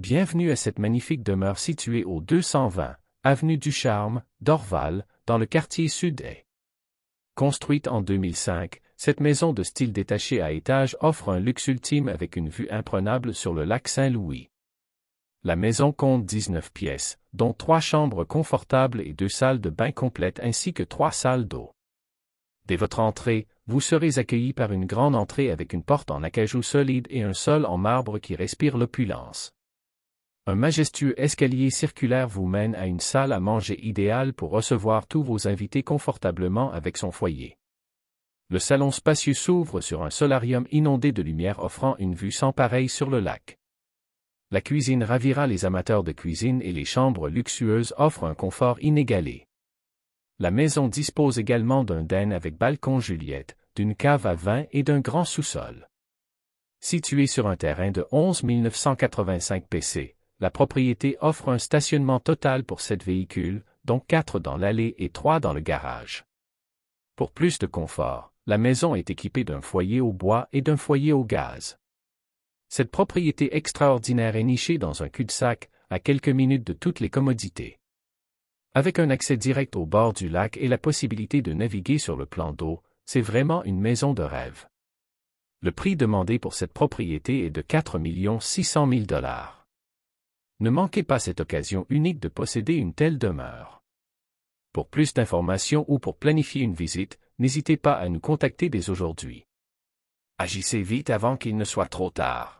Bienvenue à cette magnifique demeure située au 220, avenue du Charme, d'Orval, dans le quartier sud-est. Construite en 2005, cette maison de style détaché à étage offre un luxe ultime avec une vue imprenable sur le lac Saint-Louis. La maison compte 19 pièces, dont trois chambres confortables et deux salles de bain complètes ainsi que trois salles d'eau. Dès votre entrée, vous serez accueilli par une grande entrée avec une porte en acajou solide et un sol en marbre qui respire l'opulence. Un majestueux escalier circulaire vous mène à une salle à manger idéale pour recevoir tous vos invités confortablement avec son foyer. Le salon spacieux s'ouvre sur un solarium inondé de lumière offrant une vue sans pareille sur le lac. La cuisine ravira les amateurs de cuisine et les chambres luxueuses offrent un confort inégalé. La maison dispose également d'un den avec balcon Juliette, d'une cave à vin et d'un grand sous-sol. Situé sur un terrain de 11 985 PC, la propriété offre un stationnement total pour sept véhicules, dont quatre dans l'allée et trois dans le garage. Pour plus de confort, la maison est équipée d'un foyer au bois et d'un foyer au gaz. Cette propriété extraordinaire est nichée dans un cul-de-sac, à quelques minutes de toutes les commodités. Avec un accès direct au bord du lac et la possibilité de naviguer sur le plan d'eau, c'est vraiment une maison de rêve. Le prix demandé pour cette propriété est de 4 600 000 dollars. Ne manquez pas cette occasion unique de posséder une telle demeure. Pour plus d'informations ou pour planifier une visite, n'hésitez pas à nous contacter dès aujourd'hui. Agissez vite avant qu'il ne soit trop tard.